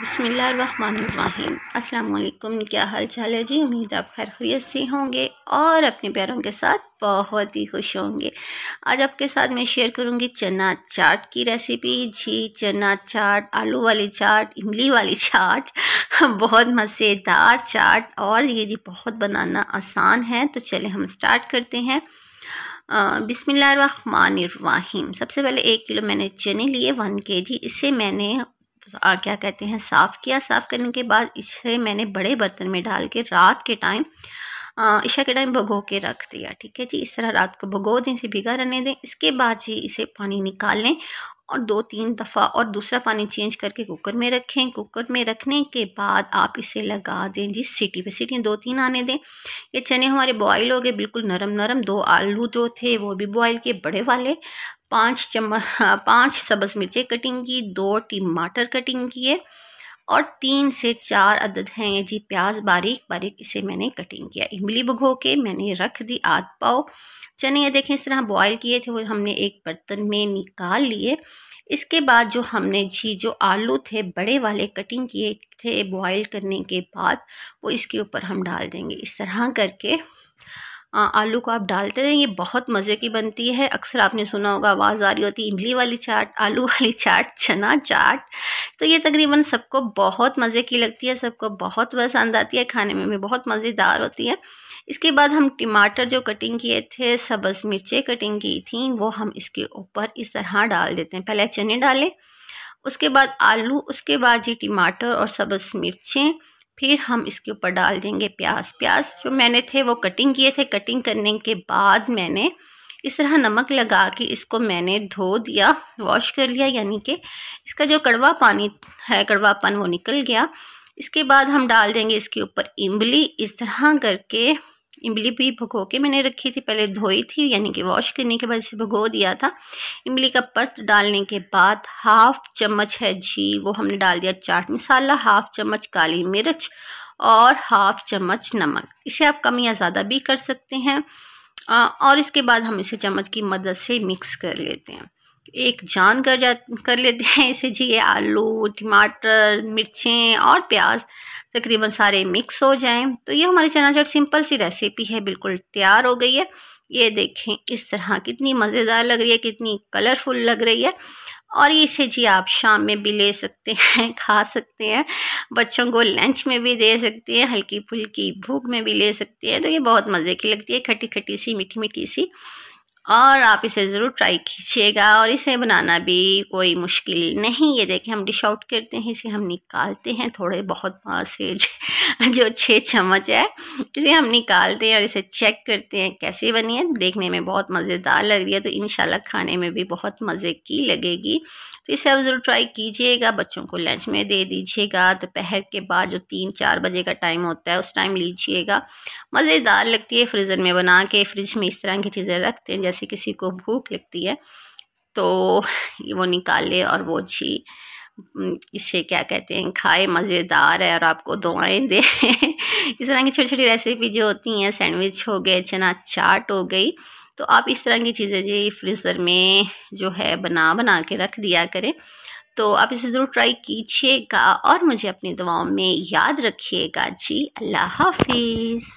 बसमीम् अल्लाम क्या हाल चाल है जी उम्मीद आप खैर खरीत से होंगे और अपने प्यारों के साथ बहुत ही खुश होंगे आज आपके साथ मैं शेयर करूंगी चना चाट की रेसिपी जी चना चाट आलू वाली चाट इमली वाली चाट बहुत मज़ेदार चाट और ये जी बहुत बनाना आसान है तो चले हम स्टार्ट करते हैं बिसमिल्लाम सबसे पहले एक किलो मैंने चने लिए वन के जी इसे मैंने तो आ, क्या कहते हैं साफ़ किया साफ़ करने के बाद इसे मैंने बड़े बर्तन में डाल के रात के टाइम ईशा के टाइम भगो के रख दिया ठीक है जी इस तरह रात को भगो दें इसे भिगा रहने दें इसके बाद जी इसे पानी निकाल लें और दो तीन दफ़ा और दूसरा पानी चेंज करके कुकर में रखें कुकर में रखने के बाद आप इसे लगा दें जी सीटी पे सीटी दो तीन आने दें ये चने हमारे बॉयल हो गए बिल्कुल नरम नरम दो आलू जो थे वो भी बॉयल किए बड़े वाले पाँच चम्मच हाँ, पाँच सब्ज़ मिर्चें कटिंग की दो टमाटर कटिंग किए और तीन से चार अदद हैं ये जी प्याज बारीक बारीक इसे मैंने कटिंग किया इमली भगो के मैंने रख दी आध पाव चने ये देखें इस तरह बॉयल किए थे वो हमने एक बर्तन में निकाल लिए इसके बाद जो हमने जी जो आलू थे बड़े वाले कटिंग किए थे बॉयल करने के बाद वो इसके ऊपर हम डाल देंगे इस तरह करके आलू को आप डालते रहें ये बहुत मज़े की बनती है अक्सर आपने सुना होगा आवाज़ आ रही होती है इमली वाली चाट आलू वाली चाट चना चाट तो ये तकरीबन सबको बहुत मज़े की लगती है सबको बहुत पसंद आती है खाने में भी बहुत मज़ेदार होती है इसके बाद हम टमाटर जो कटिंग किए थे सब्ज़ मिर्चें कटिंग की थी वो हम इसके ऊपर इस तरह डाल देते हैं पहले चने डालें उसके बाद आलू उसके बाद ये टमाटर और सब्ज़ मिर्चें फिर हम इसके ऊपर डाल देंगे प्याज प्याज जो मैंने थे वो कटिंग किए थे कटिंग करने के बाद मैंने इस तरह नमक लगा के इसको मैंने धो दिया वॉश कर लिया यानी कि इसका जो कड़वा पानी है कड़वापन वो निकल गया इसके बाद हम डाल देंगे इसके ऊपर इमली इस तरह करके इमली भी भगो के मैंने रखी थी पहले धोई थी यानी कि वॉश करने के बाद इसे भगो दिया था इमली का पत्त डालने के बाद हाफ चम्मच है जी वो हमने डाल दिया चाट मसाला हाफ चम्मच काली मिर्च और हाफ चम्मच नमक इसे आप कम या ज़्यादा भी कर सकते हैं और इसके बाद हम इसे चम्मच की मदद से मिक्स कर लेते हैं एक जान कर जा कर लेते हैं इसे जी आलू टमाटर मिर्चें और प्याज तकरीबन सारे मिक्स हो जाएं तो ये हमारी चना चट सिंपल सी रेसिपी है बिल्कुल तैयार हो गई है ये देखें इस तरह कितनी मज़ेदार लग रही है कितनी कलरफुल लग रही है और इसे जी आप शाम में भी ले सकते हैं खा सकते हैं बच्चों को लंच में भी दे सकते हैं हल्की फुल्की भूख में भी ले सकते हैं तो ये बहुत मज़े की लगती है खट्टी खट्टी सी मीठी मीठी सी और आप इसे ज़रूर ट्राई कीजिएगा और इसे बनाना भी कोई मुश्किल नहीं ये देखें हम डिश आउट करते हैं इसे हम निकालते हैं थोड़े बहुत से जो छः चम्मच है इसे हम निकालते हैं और इसे चेक करते हैं कैसे बनी है देखने में बहुत मज़ेदार लग रही है तो इन खाने में भी बहुत मज़े की लगेगी तो इसे आप ज़रूर ट्राई कीजिएगा बच्चों को लंच में दे दीजिएगा दोपहर तो के बाद जो तीन चार बजे का टाइम होता है उस टाइम लीजिएगा मज़ेदार लगती है फ्रीज़र में बना के फ्रिज में इस तरह की चीज़ें रखते हैं जैसे जैसे किसी को भूख लगती है तो वो निकाले और वो जी इसे क्या कहते हैं खाए मज़ेदार है और आपको दुआएं दे इस तरह की छोटी छोटी रेसिपी जो होती हैं सैंडविच हो गए चना चाट हो गई तो आप इस तरह की चीज़ें जी फ्रीज़र में जो है बना बना के रख दिया करें तो आप इसे ज़रूर ट्राई कीजिएगा और मुझे अपनी दुआओं में याद रखिएगा जी अल्लाह हाफिज़